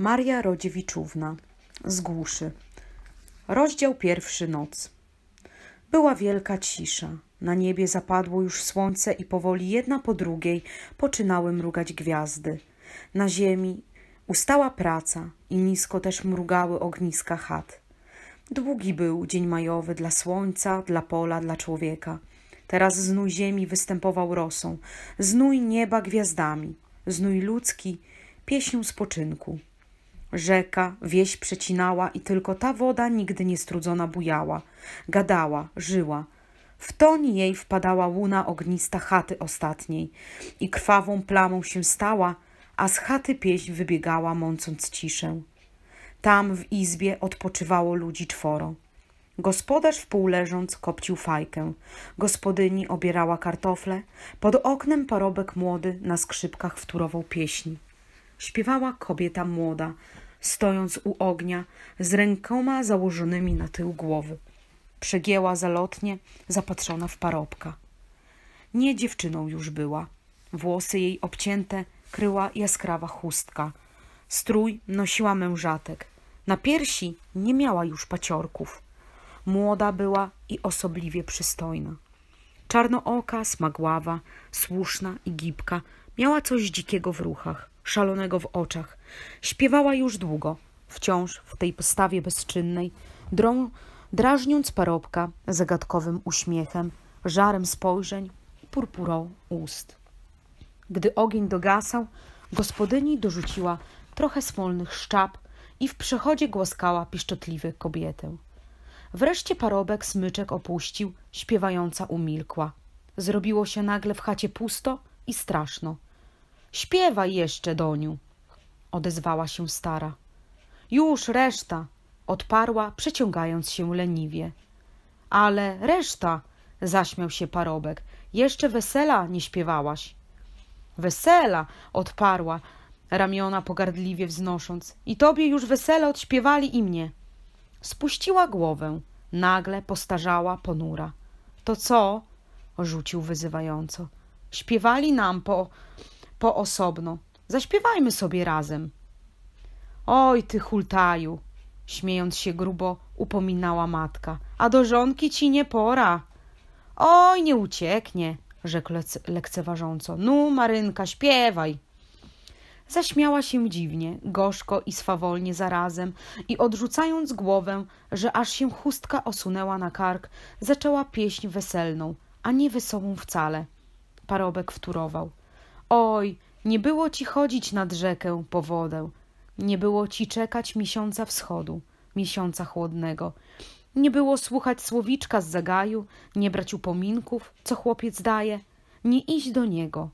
Maria Rodziewiczówna z Głuszy. Rozdział pierwszy noc. Była wielka cisza. Na niebie zapadło już słońce i powoli jedna po drugiej poczynały mrugać gwiazdy. Na ziemi ustała praca i nisko też mrugały ogniska chat. Długi był dzień majowy dla słońca, dla pola, dla człowieka. Teraz znój ziemi występował rosą, znój nieba gwiazdami, znój ludzki pieśnią spoczynku. Rzeka, wieś przecinała i tylko ta woda nigdy niestrudzona bujała, gadała, żyła. W toń jej wpadała łuna ognista chaty ostatniej i krwawą plamą się stała, a z chaty pieśń wybiegała, mącąc ciszę. Tam w izbie odpoczywało ludzi czworo. Gospodarz wpół leżąc kopcił fajkę. Gospodyni obierała kartofle. Pod oknem parobek młody na skrzypkach wtórował pieśni śpiewała kobieta młoda, stojąc u ognia, z rękoma założonymi na tył głowy. Przegięła zalotnie, zapatrzona w parobka. Nie dziewczyną już była. Włosy jej obcięte kryła jaskrawa chustka. Strój nosiła mężatek. Na piersi nie miała już paciorków. Młoda była i osobliwie przystojna. Czarnooka, smagława, słuszna i gibka, miała coś dzikiego w ruchach szalonego w oczach. Śpiewała już długo, wciąż w tej postawie bezczynnej, drą, drażniąc parobka zagadkowym uśmiechem, żarem spojrzeń i purpurą ust. Gdy ogień dogasał, gospodyni dorzuciła trochę smolnych szczap i w przechodzie głaskała piszczotliwy kobietę. Wreszcie parobek smyczek opuścił, śpiewająca umilkła. Zrobiło się nagle w chacie pusto i straszno. Śpiewaj jeszcze, Doniu, odezwała się stara. Już reszta, odparła, przeciągając się leniwie. Ale reszta, zaśmiał się parobek, jeszcze wesela nie śpiewałaś. Wesela, odparła, ramiona pogardliwie wznosząc. I tobie już wesele odśpiewali i mnie. Spuściła głowę, nagle postarzała, ponura. To co? rzucił wyzywająco. Śpiewali nam po po osobno. Zaśpiewajmy sobie razem. Oj, ty hultaju, śmiejąc się grubo, upominała matka. A do żonki ci nie pora. Oj, nie ucieknie, rzekł lekceważąco. Nu, Marynka, śpiewaj. Zaśmiała się dziwnie, gorzko i swawolnie zarazem i odrzucając głowę, że aż się chustka osunęła na kark, zaczęła pieśń weselną, a nie wesołą wcale. Parobek wturował. Oj, nie było ci chodzić nad rzekę po wodę, nie było ci czekać miesiąca wschodu, miesiąca chłodnego, nie było słuchać słowiczka z zagaju, nie brać upominków, co chłopiec daje, nie iść do niego,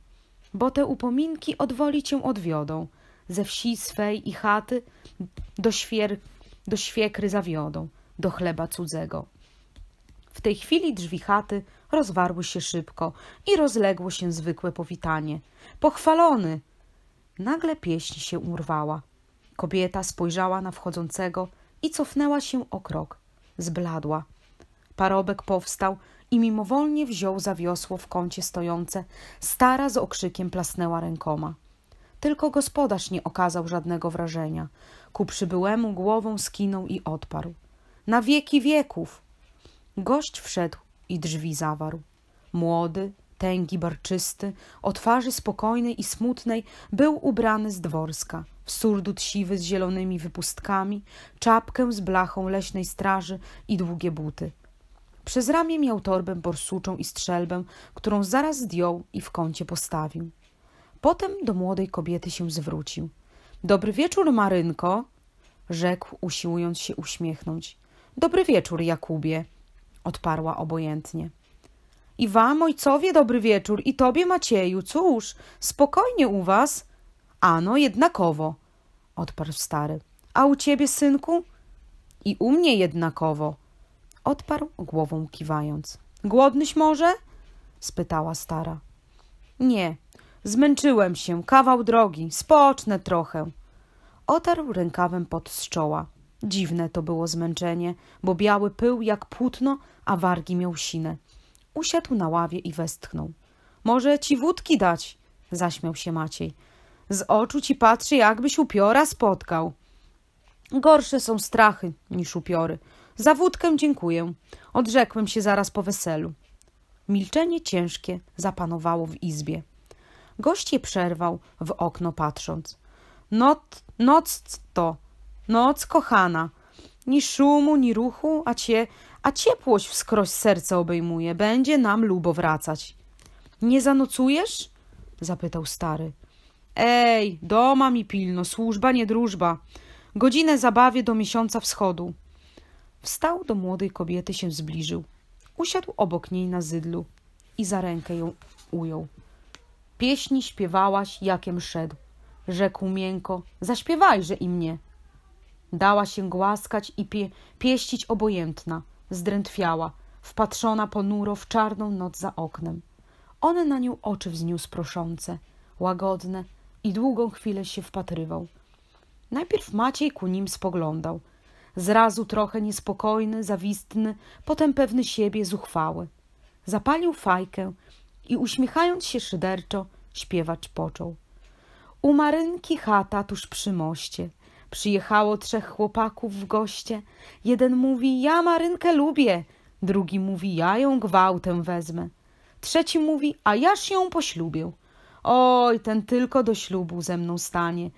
bo te upominki odwoli cię odwiodą, ze wsi swej i chaty do, świer, do świekry zawiodą, do chleba cudzego. W tej chwili drzwi chaty rozwarły się szybko i rozległo się zwykłe powitanie. Pochwalony! Nagle pieśń się urwała. Kobieta spojrzała na wchodzącego i cofnęła się o krok. Zbladła. Parobek powstał i mimowolnie wziął za wiosło w kącie stojące. Stara z okrzykiem plasnęła rękoma. Tylko gospodarz nie okazał żadnego wrażenia. Ku przybyłemu głową skinął i odparł. Na wieki wieków! Gość wszedł i drzwi zawarł. Młody, tęgi, barczysty, o twarzy spokojnej i smutnej, był ubrany z dworska, w surdut siwy z zielonymi wypustkami, czapkę z blachą leśnej straży i długie buty. Przez ramię miał torbę borsuczą i strzelbę, którą zaraz zdjął i w kącie postawił. Potem do młodej kobiety się zwrócił. Dobry wieczór, Marynko, rzekł, usiłując się uśmiechnąć. Dobry wieczór, Jakubie, odparła obojętnie. I wam, ojcowie, dobry wieczór, i tobie, Macieju, cóż, spokojnie u was. Ano, jednakowo, odparł stary. A u ciebie, synku? I u mnie jednakowo, odparł głową kiwając. Głodnyś może? spytała stara. Nie, zmęczyłem się, kawał drogi, spocznę trochę. Otarł rękawem pod z czoła. Dziwne to było zmęczenie, bo biały pył jak płótno, a wargi miał sinę. Usiadł na ławie i westchnął. Może ci wódki dać? zaśmiał się Maciej. Z oczu ci patrzy, jakbyś upiora spotkał. Gorsze są strachy niż upiory. Za wódkę dziękuję. Odrzekłem się zaraz po weselu. Milczenie ciężkie zapanowało w izbie. Gość je przerwał, w okno patrząc. Not, noc to, Noc kochana, ni szumu, ni ruchu, a, cie, a ciepłość wskroś serce obejmuje. Będzie nam lubo wracać. Nie zanocujesz? zapytał stary. Ej, doma mi pilno, służba nie drużba. Godzinę zabawie do miesiąca wschodu. Wstał do młodej kobiety, się zbliżył. Usiadł obok niej na zydlu i za rękę ją ujął. Pieśni śpiewałaś, jakiem szedł. Rzekł miękko, zaśpiewajże i mnie. Dała się głaskać i pie pieścić obojętna, zdrętwiała, wpatrzona ponuro w czarną noc za oknem. On na nią oczy wzniósł proszące, łagodne i długą chwilę się wpatrywał. Najpierw Maciej ku nim spoglądał. Zrazu trochę niespokojny, zawistny, potem pewny siebie, zuchwały. Zapalił fajkę i uśmiechając się szyderczo, śpiewacz począł. U Marynki chata tuż przy moście – Przyjechało trzech chłopaków w goście. Jeden mówi, ja Marynkę lubię. Drugi mówi, ja ją gwałtem wezmę. Trzeci mówi, a jaż ją poślubię. Oj, ten tylko do ślubu ze mną stanie.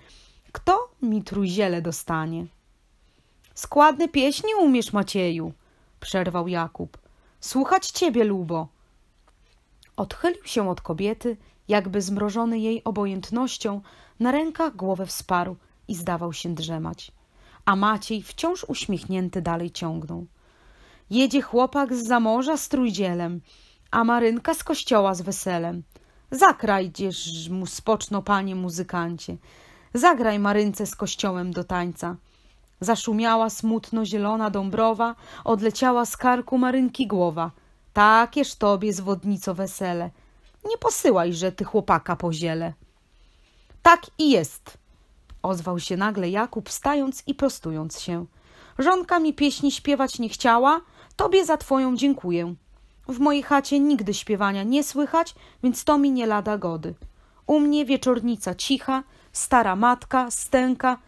Kto mi trójziele dostanie? Składny pieśni umiesz, Macieju, przerwał Jakub. Słuchać ciebie, Lubo. Odchylił się od kobiety, jakby zmrożony jej obojętnością, na rękach głowę wsparł – i zdawał się drzemać. A Maciej wciąż uśmiechnięty dalej ciągnął. Jedzie chłopak z zamorza z trójdzielem, a Marynka z kościoła z weselem. Zakrajdziesz mu spoczno, panie muzykancie. Zagraj Marynce z kościołem do tańca. Zaszumiała smutno zielona dąbrowa, odleciała z karku Marynki głowa. Takież tobie zwodnico wesele. Nie posyłaj, że ty chłopaka po ziele. Tak i jest, ozwał się nagle Jakub, stając i prostując się. Żonka mi pieśni śpiewać nie chciała, tobie za twoją dziękuję. W mojej chacie nigdy śpiewania nie słychać, więc to mi nie lada gody. U mnie wieczornica cicha, stara matka, stęka,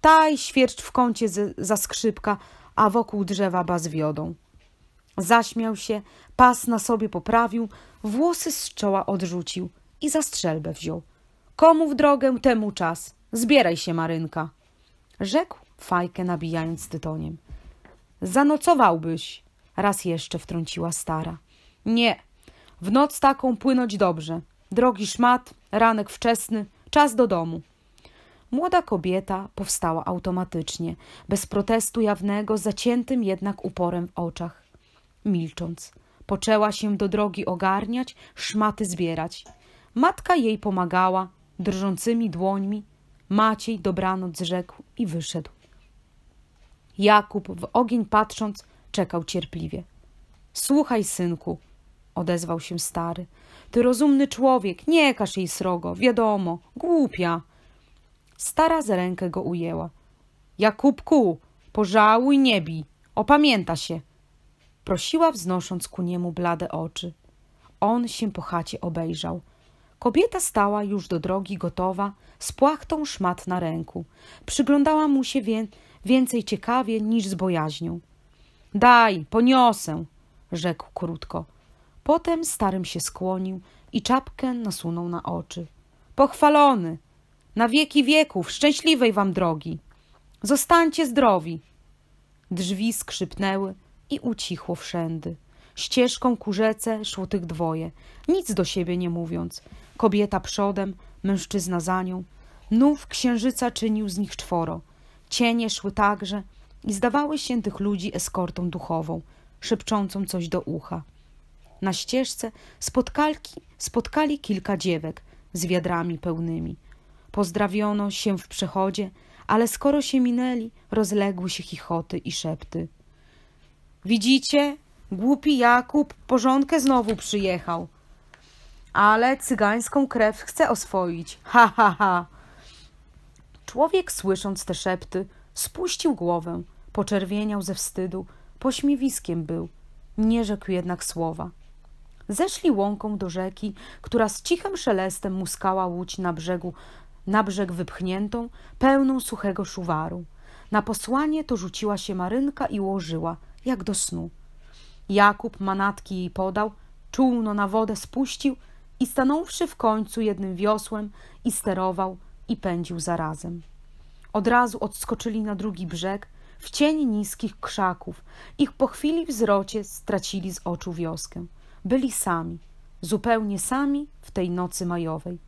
taj świercz w kącie za skrzypka, a wokół drzewa baz wiodą. Zaśmiał się, pas na sobie poprawił, włosy z czoła odrzucił i za strzelbę wziął. Komu w drogę, temu czas. Zbieraj się, Marynka, rzekł fajkę nabijając tytoniem. Zanocowałbyś, raz jeszcze wtrąciła stara. Nie, w noc taką płynąć dobrze. Drogi szmat, ranek wczesny, czas do domu. Młoda kobieta powstała automatycznie, bez protestu jawnego, zaciętym jednak uporem w oczach. Milcząc, poczęła się do drogi ogarniać, szmaty zbierać. Matka jej pomagała, drżącymi dłońmi, Maciej dobranoc rzekł i wyszedł. Jakub w ogień patrząc czekał cierpliwie. Słuchaj, synku, odezwał się stary. Ty rozumny człowiek, nie każ jej srogo, wiadomo, głupia. Stara za rękę go ujęła. Jakubku, pożałuj, nie bij, opamięta się. Prosiła wznosząc ku niemu blade oczy. On się po chacie obejrzał – Kobieta stała już do drogi gotowa, z płachtą szmat na ręku. Przyglądała mu się wie więcej ciekawie niż z bojaźnią. Daj, poniosę, rzekł krótko. Potem starym się skłonił i czapkę nasunął na oczy. Pochwalony! Na wieki wieków, szczęśliwej wam drogi! Zostańcie zdrowi! Drzwi skrzypnęły i ucichło wszędy. Ścieżką ku rzece szło tych dwoje, nic do siebie nie mówiąc kobieta przodem, mężczyzna za nią. Nów księżyca czynił z nich czworo. Cienie szły także i zdawały się tych ludzi eskortą duchową, szepczącą coś do ucha. Na ścieżce spotkali, spotkali kilka dziewek z wiadrami pełnymi. Pozdrawiono się w przechodzie, ale skoro się minęli, rozległy się chichoty i szepty. Widzicie, głupi Jakub porządkę znowu przyjechał ale cygańską krew chce oswoić. Ha, ha, ha. Człowiek, słysząc te szepty, spuścił głowę, poczerwieniał ze wstydu, pośmiewiskiem był, nie rzekł jednak słowa. Zeszli łąką do rzeki, która z cichym szelestem muskała łódź na brzegu, na brzeg wypchniętą, pełną suchego szuwaru. Na posłanie to rzuciła się marynka i ułożyła, jak do snu. Jakub manatki jej podał, czółno na wodę spuścił – i stanąwszy w końcu jednym wiosłem i sterował i pędził zarazem. Od razu odskoczyli na drugi brzeg, w cień niskich krzaków. Ich po chwili wzrocie stracili z oczu wioskę. Byli sami, zupełnie sami w tej nocy majowej.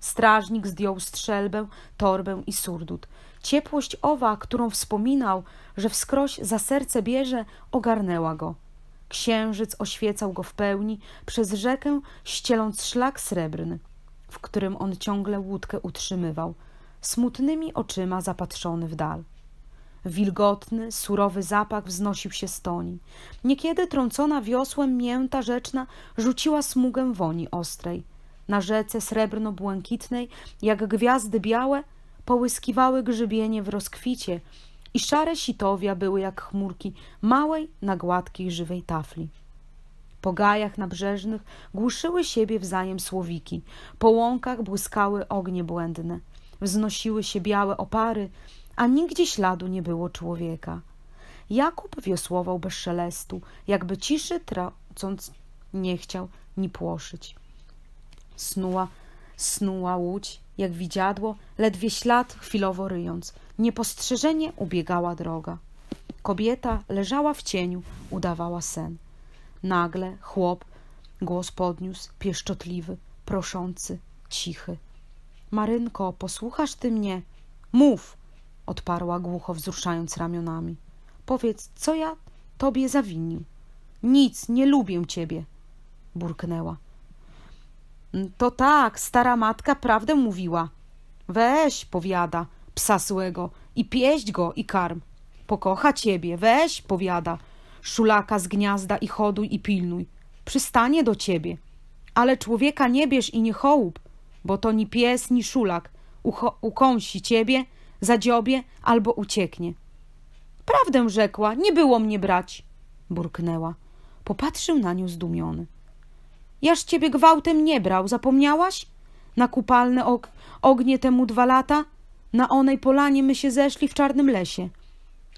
Strażnik zdjął strzelbę, torbę i surdut. Ciepłość owa, którą wspominał, że wskroś za serce bierze, ogarnęła go – Księżyc oświecał go w pełni przez rzekę, ścieląc szlak srebrny, w którym on ciągle łódkę utrzymywał, smutnymi oczyma zapatrzony w dal. Wilgotny, surowy zapach wznosił się z toni. Niekiedy trącona wiosłem mięta rzeczna rzuciła smugę woni ostrej. Na rzece srebrno-błękitnej, jak gwiazdy białe, połyskiwały grzybienie w rozkwicie, i szare sitowia były jak chmurki małej, na gładkiej, żywej tafli. Po gajach nabrzeżnych głuszyły siebie wzajem słowiki, po łąkach błyskały ognie błędne, wznosiły się białe opary, a nigdzie śladu nie było człowieka. Jakub wiosłował bez szelestu, jakby ciszy tracąc nie chciał ni płoszyć. Snuła snuła łódź, jak widziadło, ledwie ślad chwilowo ryjąc. Niepostrzeżenie ubiegała droga. Kobieta leżała w cieniu, udawała sen. Nagle chłop głos podniósł, pieszczotliwy, proszący, cichy. Marynko, posłuchasz ty mnie? Mów! odparła głucho, wzruszając ramionami. Powiedz, co ja tobie zawinił? Nic, nie lubię ciebie, burknęła. To tak, stara matka prawdę mówiła. Weź, powiada, psa złego i pieść go i karm. Pokocha ciebie, weź, powiada, szulaka z gniazda i hoduj i pilnuj. Przystanie do ciebie. Ale człowieka nie bierz i nie chołub, bo to ni pies, ni szulak. Ucho ukąsi ciebie, zadziobie albo ucieknie. Prawdę rzekła, nie było mnie brać, burknęła. Popatrzył na nią zdumiony. Jaż ciebie gwałtem nie brał, zapomniałaś? Na kupalne og ognie temu dwa lata, na onej polanie my się zeszli w czarnym lesie.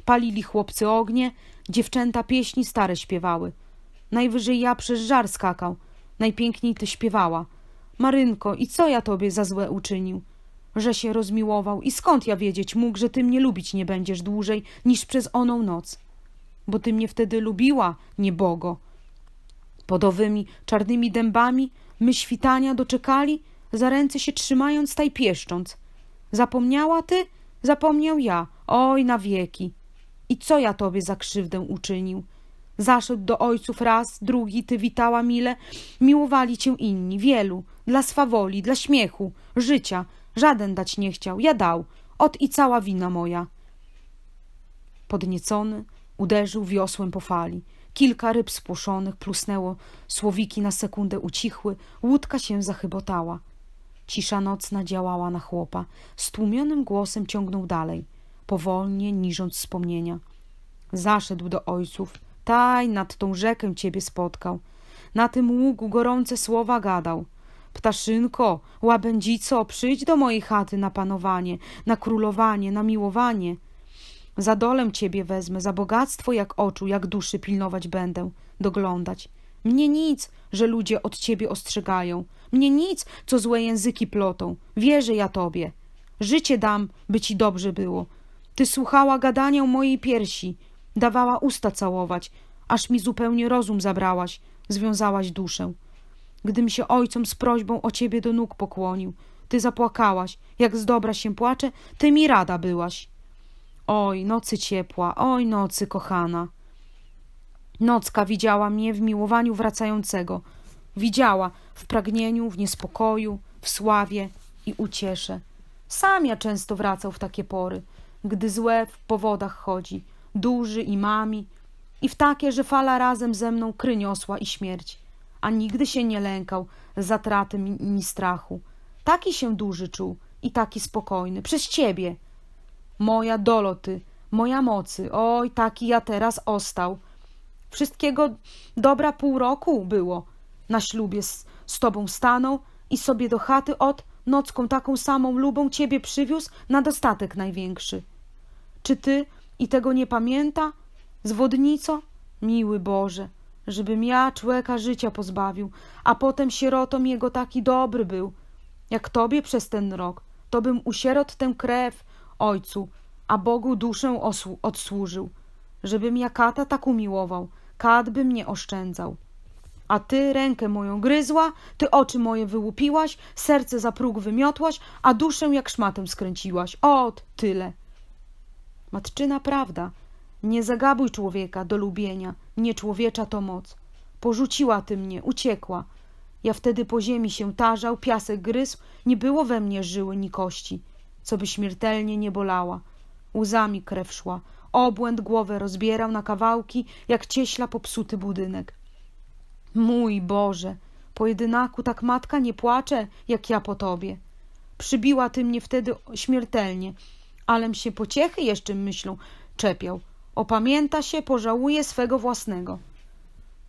Palili chłopcy ognie, dziewczęta pieśni stare śpiewały. Najwyżej ja przez żar skakał, najpiękniej ty śpiewała. Marynko, i co ja tobie za złe uczynił? Że się rozmiłował i skąd ja wiedzieć mógł, że ty mnie lubić nie będziesz dłużej niż przez oną noc? Bo ty mnie wtedy lubiła, niebogo, podowymi, czarnymi dębami my świtania doczekali, za ręce się trzymając, taj pieszcząc. Zapomniała ty, zapomniał ja, oj na wieki. I co ja tobie za krzywdę uczynił? Zaszedł do ojców raz, drugi, ty witała mile, miłowali cię inni, wielu, dla swawoli, dla śmiechu, życia, żaden dać nie chciał, ja dał, ot i cała wina moja. Podniecony uderzył wiosłem po fali. Kilka ryb spłoszonych plusnęło, słowiki na sekundę ucichły, łódka się zachybotała. Cisza nocna działała na chłopa. Stłumionym głosem ciągnął dalej, powolnie niżąc wspomnienia. Zaszedł do ojców. Taj nad tą rzekę ciebie spotkał. Na tym ługu gorące słowa gadał. Ptaszynko, łabędzico, przyjdź do mojej chaty na panowanie, na królowanie, na miłowanie. Za dolem ciebie wezmę, za bogactwo jak oczu, jak duszy pilnować będę, doglądać. Mnie nic, że ludzie od ciebie ostrzegają. Mnie nic, co złe języki plotą. Wierzę ja tobie. Życie dam, by ci dobrze było. Ty słuchała gadania mojej piersi, dawała usta całować, aż mi zupełnie rozum zabrałaś, związałaś duszę. Gdym się ojcom z prośbą o ciebie do nóg pokłonił, ty zapłakałaś, jak z dobra się płacze, ty mi rada byłaś. Oj, nocy ciepła, oj, nocy kochana. Nocka widziała mnie w miłowaniu wracającego. Widziała w pragnieniu, w niespokoju, w sławie i uciesze. Sam ja często wracał w takie pory, gdy złe w powodach chodzi, duży i mami, i w takie, że fala razem ze mną kryniosła i śmierć. A nigdy się nie lękał zatraty ni strachu. Taki się duży czuł i taki spokojny, przez ciebie – moja doloty, moja mocy, oj, taki ja teraz ostał. Wszystkiego dobra pół roku było. Na ślubie z, z tobą stanął i sobie do chaty od nocką taką samą lubą ciebie przywiózł na dostatek największy. Czy ty i tego nie pamięta? Zwodnico? Miły Boże, żebym ja człeka życia pozbawił, a potem sierotom jego taki dobry był, jak tobie przez ten rok, to bym u sierot tę krew Ojcu, a Bogu duszę odsłużył, żebym ja kata tak umiłował, kat by mnie oszczędzał. A ty rękę moją gryzła, ty oczy moje wyłupiłaś, serce za próg wymiotłaś, a duszę jak szmatem skręciłaś. Ot, tyle. Matczyna prawda, nie zagabuj człowieka do lubienia, nie człowiecza to moc. Porzuciła ty mnie, uciekła. Ja wtedy po ziemi się tarzał, piasek gryzł, nie było we mnie żyły ni kości co by śmiertelnie nie bolała. Łzami krew szła. Obłęd głowę rozbierał na kawałki, jak cieśla popsuty budynek. Mój Boże, po jedynaku tak matka nie płacze, jak ja po tobie. Przybiła ty mnie wtedy śmiertelnie, alem się pociechy jeszcze myślą czepiał. Opamięta się, pożałuje swego własnego.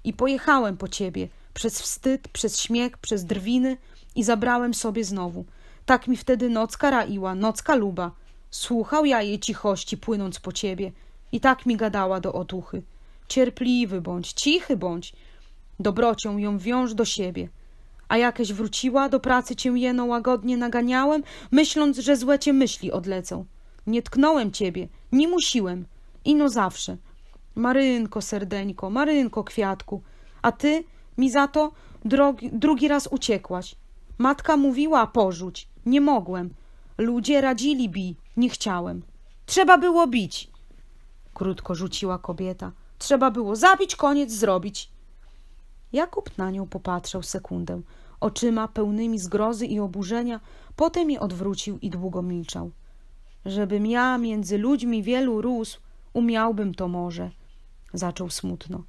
I pojechałem po ciebie, przez wstyd, przez śmiech, przez drwiny i zabrałem sobie znowu – tak mi wtedy nocka raiła, nocka luba. Słuchał ja jej cichości, płynąc po ciebie. I tak mi gadała do otuchy. Cierpliwy bądź, cichy bądź. Dobrocią ją wiąż do siebie. A jakeś wróciła, do pracy cię jeno łagodnie naganiałem, myśląc, że złe cię myśli odlecą. Nie tknąłem ciebie, nie musiłem. Ino zawsze. Marynko, serdeńko, Marynko, kwiatku. A ty mi za to drogi, drugi raz uciekłaś. Matka mówiła, porzuć. Nie mogłem. Ludzie radzili bi, nie chciałem. Trzeba było bić. Krótko rzuciła kobieta. Trzeba było zabić, koniec zrobić. Jakub na nią popatrzył sekundę, oczyma pełnymi zgrozy i oburzenia, potem je odwrócił i długo milczał. Żebym ja między ludźmi wielu rósł, umiałbym to może, zaczął smutno.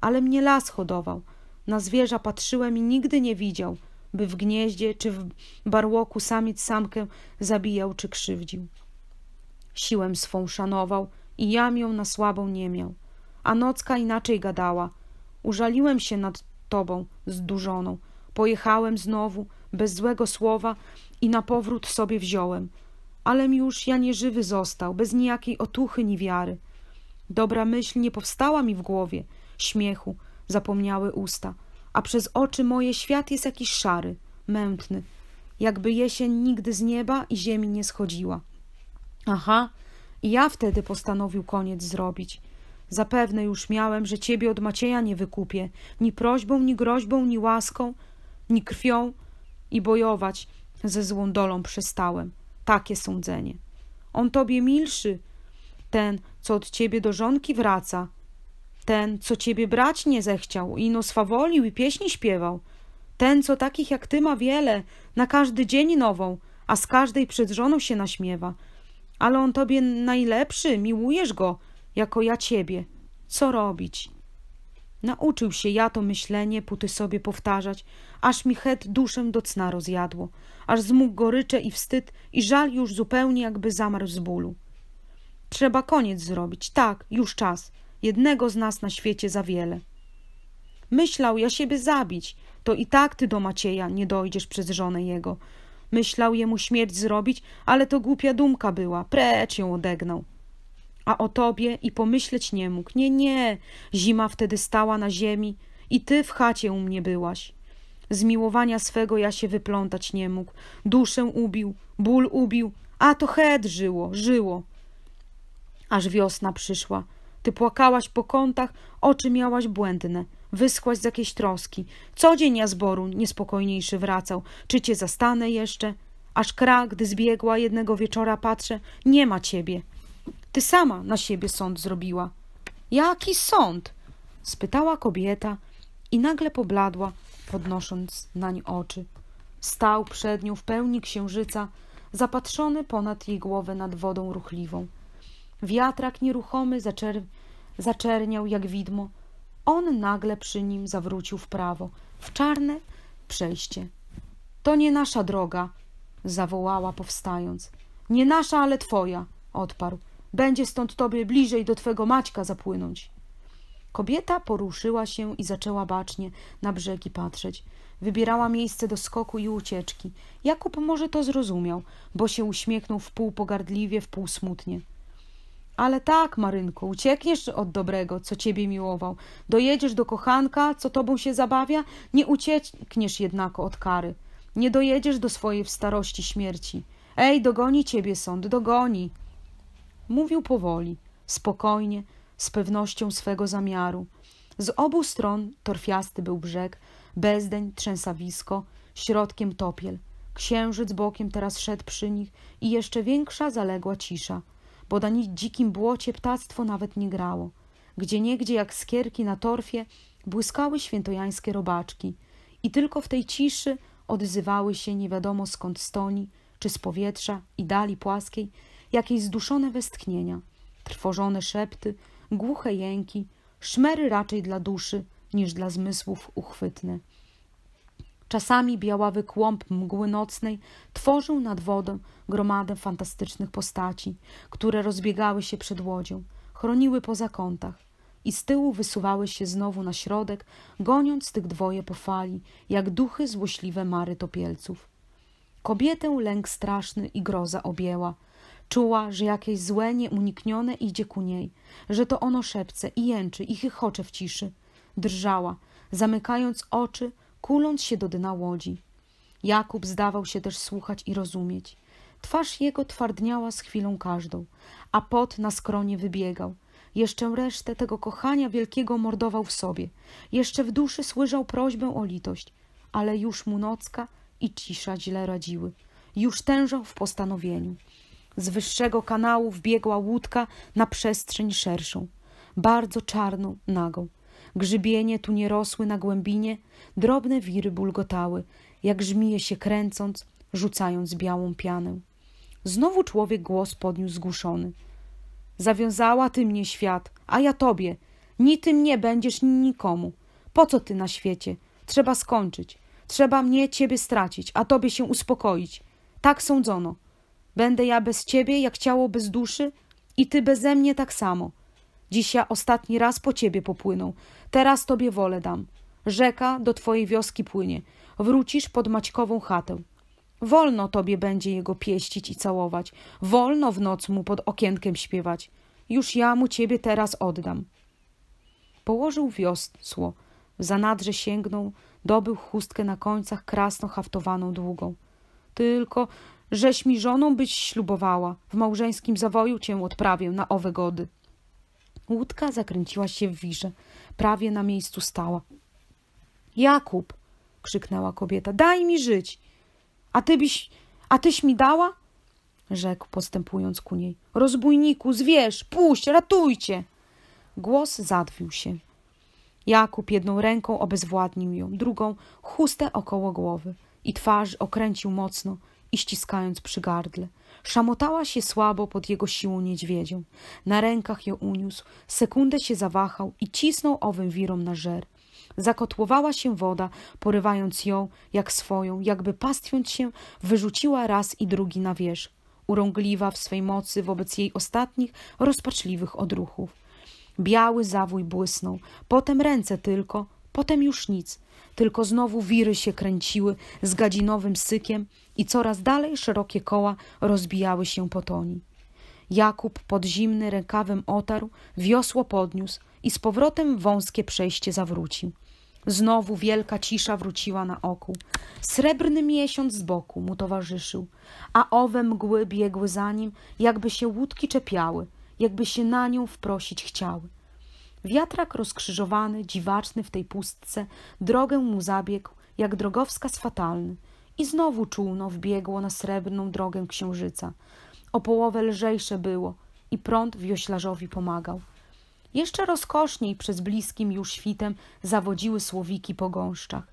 Ale mnie las hodował, na zwierza patrzyłem i nigdy nie widział – by w gnieździe czy w barłoku samiec samkę zabijał czy krzywdził. Siłę swą szanował i jam ją na słabą nie miał, a nocka inaczej gadała. Użaliłem się nad tobą, zdurzoną. Pojechałem znowu, bez złego słowa i na powrót sobie wziąłem. Alem już ja nieżywy został, bez nijakiej otuchy ni wiary. Dobra myśl nie powstała mi w głowie, śmiechu zapomniały usta – a przez oczy moje świat jest jakiś szary, mętny, jakby jesień nigdy z nieba i ziemi nie schodziła. Aha, i ja wtedy postanowił koniec zrobić. Zapewne już miałem, że ciebie od Macieja nie wykupię, ni prośbą, ni groźbą, ni łaską, ni krwią, i bojować ze złą dolą przestałem. Takie sądzenie. On tobie milszy, ten, co od ciebie do żonki wraca, ten, co ciebie brać nie zechciał, ino swawolił i pieśni śpiewał. Ten, co takich jak ty ma wiele, na każdy dzień nową, a z każdej przed żoną się naśmiewa. Ale on tobie najlepszy, miłujesz go, jako ja ciebie. Co robić? Nauczył się ja to myślenie puty sobie powtarzać, aż mi het duszę do cna rozjadło, aż zmógł gorycze i wstyd i żal już zupełnie jakby zamarł z bólu. Trzeba koniec zrobić, tak, już czas – jednego z nas na świecie za wiele. Myślał ja siebie zabić, to i tak ty do Macieja nie dojdziesz przez żonę jego. Myślał jemu śmierć zrobić, ale to głupia dumka była, precz ją odegnał. A o tobie i pomyśleć nie mógł. Nie, nie, zima wtedy stała na ziemi i ty w chacie u mnie byłaś. Z miłowania swego ja się wyplątać nie mógł. Duszę ubił, ból ubił, a to het żyło, żyło. Aż wiosna przyszła, ty płakałaś po kątach, oczy miałaś błędne, wyschłaś z jakiejś troski. Co dzień ja z boru niespokojniejszy wracał. Czy cię zastanę jeszcze? Aż kra, gdy zbiegła jednego wieczora, patrzę, nie ma ciebie. Ty sama na siebie sąd zrobiła. Jaki sąd? spytała kobieta i nagle pobladła, podnosząc nań oczy. Stał przed nią w pełni księżyca, zapatrzony ponad jej głowę nad wodą ruchliwą. Wiatrak nieruchomy zaczerw zaczerniał jak widmo. On nagle przy nim zawrócił w prawo, w czarne przejście. To nie nasza droga, zawołała powstając. Nie nasza, ale twoja, odparł. Będzie stąd tobie bliżej do twego Maćka zapłynąć. Kobieta poruszyła się i zaczęła bacznie na brzegi patrzeć. Wybierała miejsce do skoku i ucieczki. Jakub może to zrozumiał, bo się uśmiechnął wpół pogardliwie, wpół smutnie. Ale tak, Marynko, uciekniesz od dobrego, co ciebie miłował. Dojedziesz do kochanka, co tobą się zabawia, nie uciekniesz jednako od kary. Nie dojedziesz do swojej w starości śmierci. Ej, dogoni ciebie sąd, dogoni. Mówił powoli, spokojnie, z pewnością swego zamiaru. Z obu stron torfiasty był brzeg, bezdeń, trzęsawisko, środkiem topiel. Księżyc bokiem teraz szedł przy nich i jeszcze większa zaległa cisza bo na dzikim błocie ptactwo nawet nie grało. Gdzie niegdzie jak skierki na torfie błyskały świętojańskie robaczki i tylko w tej ciszy odzywały się nie wiadomo skąd stoni, czy z powietrza i dali płaskiej, jakieś zduszone westchnienia, trwożone szepty, głuche jęki, szmery raczej dla duszy niż dla zmysłów uchwytne. Czasami białawy kłąb mgły nocnej tworzył nad wodą gromadę fantastycznych postaci, które rozbiegały się przed łodzią, chroniły po zakątach i z tyłu wysuwały się znowu na środek, goniąc tych dwoje po fali, jak duchy złośliwe mary topielców. Kobietę lęk straszny i groza objęła. Czuła, że jakieś złe, nieuniknione idzie ku niej, że to ono szepce i jęczy i chychocze w ciszy. Drżała, zamykając oczy, kuląc się do dna łodzi. Jakub zdawał się też słuchać i rozumieć. Twarz jego twardniała z chwilą każdą, a pot na skronie wybiegał. Jeszcze resztę tego kochania wielkiego mordował w sobie. Jeszcze w duszy słyszał prośbę o litość, ale już mu nocka i cisza źle radziły. Już tężał w postanowieniu. Z wyższego kanału wbiegła łódka na przestrzeń szerszą, bardzo czarną, nagą. Grzybienie tu nie rosły na głębinie, drobne wiry bulgotały, jak żmije się kręcąc, rzucając białą pianę. Znowu człowiek głos podniósł zgłuszony. Zawiązała ty mnie świat, a ja tobie. Ni tym nie będziesz, ni nikomu. Po co ty na świecie? Trzeba skończyć. Trzeba mnie, ciebie stracić, a tobie się uspokoić. Tak sądzono. Będę ja bez ciebie, jak ciało bez duszy, i ty beze mnie tak samo. Dziś ja ostatni raz po ciebie popłynął, Teraz tobie wolę dam. Rzeka do twojej wioski płynie. Wrócisz pod Maćkową chatę. Wolno tobie będzie jego pieścić i całować. Wolno w noc mu pod okienkiem śpiewać. Już ja mu ciebie teraz oddam. Położył wiosło. W zanadrze sięgnął, dobył chustkę na końcach krasno haftowaną długą. Tylko, żeś mi żoną być ślubowała, w małżeńskim zawoju cię odprawię na owe gody. Łódka zakręciła się w wirze. Prawie na miejscu stała. Jakub! krzyknęła kobieta. Daj mi żyć! A ty byś, a tyś mi dała? rzekł, postępując ku niej. Rozbójniku, zwierz, puść, ratujcie! Głos zadwił się. Jakub jedną ręką obezwładnił ją, drugą chustę około głowy i twarz okręcił mocno i ściskając przy gardle. Szamotała się słabo pod jego siłą niedźwiedzią. Na rękach ją uniósł, sekundę się zawahał i cisnął owym wirom na żer. Zakotłowała się woda, porywając ją jak swoją, jakby pastwiąc się, wyrzuciła raz i drugi na wierzch, urągliwa w swej mocy wobec jej ostatnich, rozpaczliwych odruchów. Biały zawój błysnął, potem ręce tylko, Potem już nic, tylko znowu wiry się kręciły z gadzinowym sykiem i coraz dalej szerokie koła rozbijały się po toni. Jakub pod zimny rękawem otarł, wiosło podniósł i z powrotem wąskie przejście zawrócił. Znowu wielka cisza wróciła na oku. Srebrny miesiąc z boku mu towarzyszył, a owe mgły biegły za nim, jakby się łódki czepiały, jakby się na nią wprosić chciały. Wiatrak rozkrzyżowany, dziwaczny w tej pustce, drogę mu zabiegł, jak drogowskaz fatalny. I znowu czółno wbiegło na srebrną drogę księżyca. O połowę lżejsze było i prąd wioślarzowi pomagał. Jeszcze rozkoszniej przez bliskim już świtem zawodziły słowiki po gąszczach.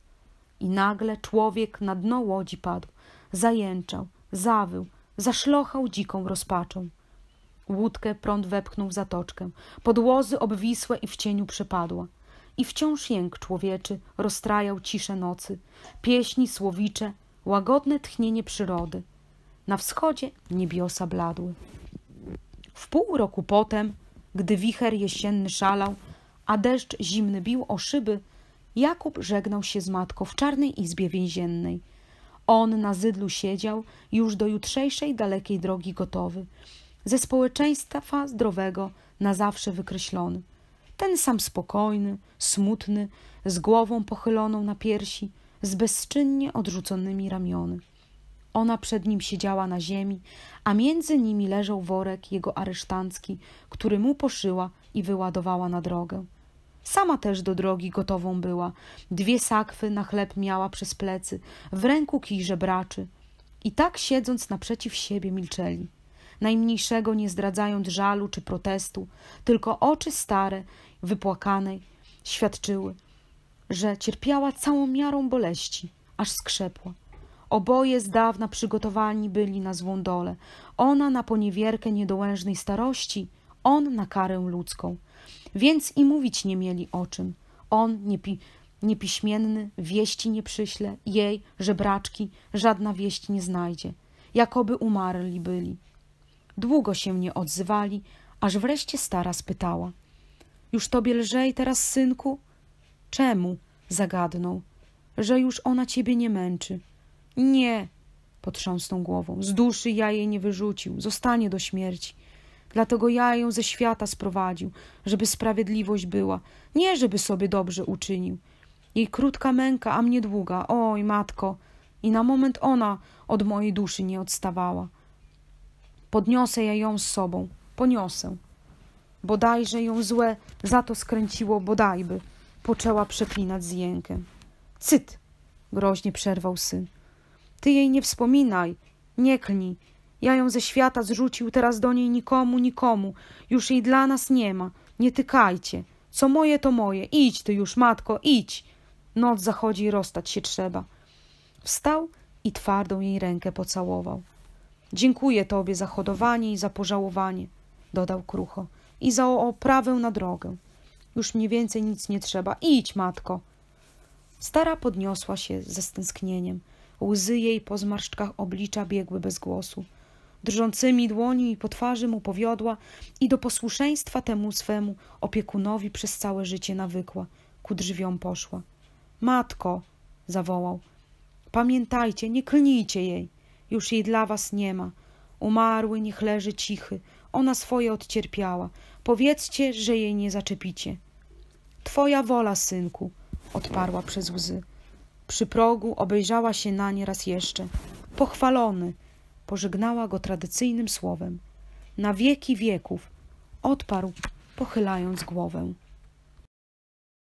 I nagle człowiek na dno łodzi padł, zajęczał, zawył, zaszlochał dziką rozpaczą. Łódkę prąd wepchnął w zatoczkę, podłozy obwisłe i w cieniu przepadła. I wciąż jęk człowieczy rozstrajał ciszę nocy, pieśni słowicze, łagodne tchnienie przyrody. Na wschodzie niebiosa bladły. W pół roku potem, gdy wicher jesienny szalał, a deszcz zimny bił o szyby, Jakub żegnał się z matką w czarnej izbie więziennej. On na zydlu siedział, już do jutrzejszej dalekiej drogi gotowy ze społeczeństwa zdrowego na zawsze wykreślony. Ten sam spokojny, smutny, z głową pochyloną na piersi, z bezczynnie odrzuconymi ramiony. Ona przed nim siedziała na ziemi, a między nimi leżał worek jego aresztancki, który mu poszyła i wyładowała na drogę. Sama też do drogi gotową była. Dwie sakwy na chleb miała przez plecy, w ręku kij żebraczy. I tak siedząc naprzeciw siebie milczeli najmniejszego nie zdradzając żalu czy protestu, tylko oczy stare, wypłakanej, świadczyły, że cierpiała całą miarą boleści, aż skrzepła. Oboje z dawna przygotowani byli na złą dolę. Ona na poniewierkę niedołężnej starości, on na karę ludzką. Więc i mówić nie mieli o czym. On niepi niepiśmienny, wieści nie przyśle, jej, żebraczki, żadna wieść nie znajdzie. Jakoby umarli byli. Długo się nie odzywali, aż wreszcie stara spytała. Już tobie lżej teraz, synku? Czemu? zagadnął. Że już ona ciebie nie męczy. Nie, potrząsnął głową. Z duszy ja jej nie wyrzucił, zostanie do śmierci. Dlatego ja ją ze świata sprowadził, żeby sprawiedliwość była, nie żeby sobie dobrze uczynił. Jej krótka męka, a mnie długa. Oj, matko! I na moment ona od mojej duszy nie odstawała podniosę ja ją z sobą, poniosę. Bodajże ją złe za to skręciło, bodajby, poczęła przeklinać z jękiem. Cyt! groźnie przerwał syn. Ty jej nie wspominaj, nie klnij. Ja ją ze świata zrzucił, teraz do niej nikomu, nikomu. Już jej dla nas nie ma. Nie tykajcie. Co moje, to moje. Idź ty już, matko, idź. Noc zachodzi i rozstać się trzeba. Wstał i twardą jej rękę pocałował. Dziękuję Tobie za hodowanie i za pożałowanie, dodał krucho, i za oprawę na drogę. Już mniej więcej nic nie trzeba. Idź, matko. Stara podniosła się ze stęsknieniem. Łzy jej po zmarszczkach oblicza biegły bez głosu. Drżącymi dłoni i po twarzy mu powiodła i do posłuszeństwa temu swemu opiekunowi przez całe życie nawykła. Ku drzwiom poszła. Matko, zawołał, pamiętajcie, nie klnijcie jej już jej dla was nie ma. Umarły, niech leży cichy, ona swoje odcierpiała. Powiedzcie, że jej nie zaczepicie. Twoja wola, synku, odparła przez łzy. Przy progu obejrzała się na nie raz jeszcze. Pochwalony, pożegnała go tradycyjnym słowem. Na wieki wieków, odparł, pochylając głowę.